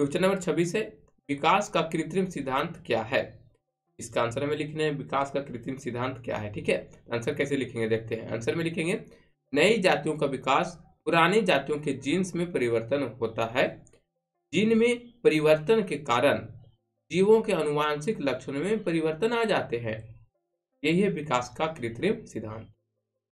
question number छब्बीस है विकास का कृत्रिम सिद्धांत क्या है इसका आंसर हमें लिखना है विकास का कृत्रिम सिद्धांत क्या है ठीक है आंसर कैसे लिखेंगे देखते हैं आंसर में लिखेंगे नई जातियों का विकास पुरानी जातियों के जीन्स में परिवर्तन होता है जीन में परिवर्तन के कारण जीवों के अनुवांशिक लक्षणों में परिवर्तन आ जाते हैं यही है विकास का कृत्रिम सिद्धांत